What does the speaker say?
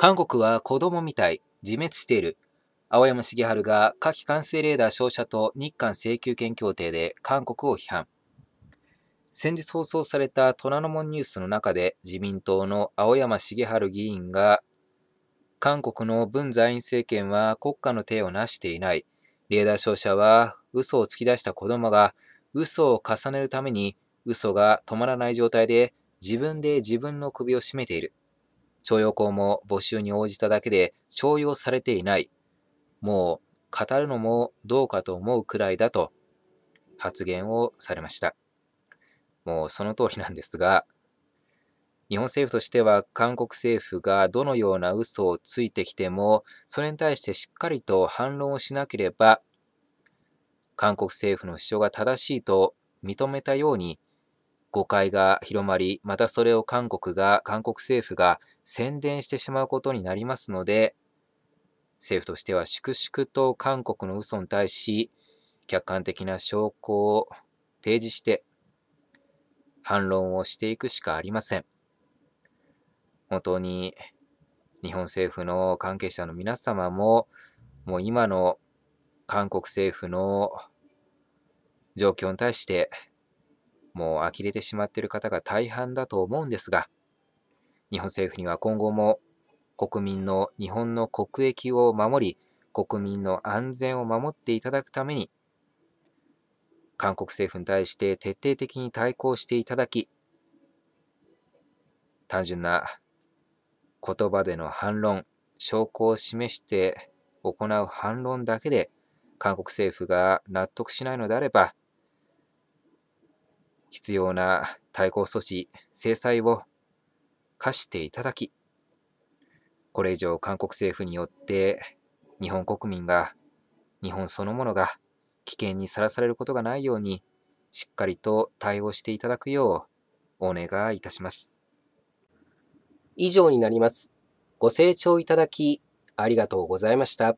韓国は子供みたい、自滅している。青山茂春が夏季完成レーダー照射と日韓請求権協定で韓国を批判。先日放送された虎ノ門ニュースの中で自民党の青山茂春議員が韓国の文在寅政権は国家の手を成していない。レーダー照射は嘘を突き出した子供が嘘を重ねるために嘘が止まらない状態で自分で自分の首を絞めている。徴用工も募集に応じただけで徴用されていない。もう語るのもどうかと思うくらいだと発言をされました。もうその通りなんですが、日本政府としては韓国政府がどのような嘘をついてきても、それに対してしっかりと反論をしなければ、韓国政府の主張が正しいと認めたように誤解が広まり、またそれを韓国が、韓国政府が宣伝してしまうことになりますので、政府としては粛々と韓国の嘘に対し、客観的な証拠を提示して、反論をしていくしかありません。本当に、日本政府の関係者の皆様も、もう今の韓国政府の状況に対して、もう呆れてしまっている方が大半だと思うんですが、日本政府には今後も国民の日本の国益を守り、国民の安全を守っていただくために、韓国政府に対して徹底的に対抗していただき、単純な言葉での反論、証拠を示して行う反論だけで、韓国政府が納得しないのであれば、必要な対抗措置、制裁を課していただき、これ以上韓国政府によって日本国民が、日本そのものが危険にさらされることがないように、しっかりと対応していただくようお願いいたします。以上になります。ご清聴いただきありがとうございました。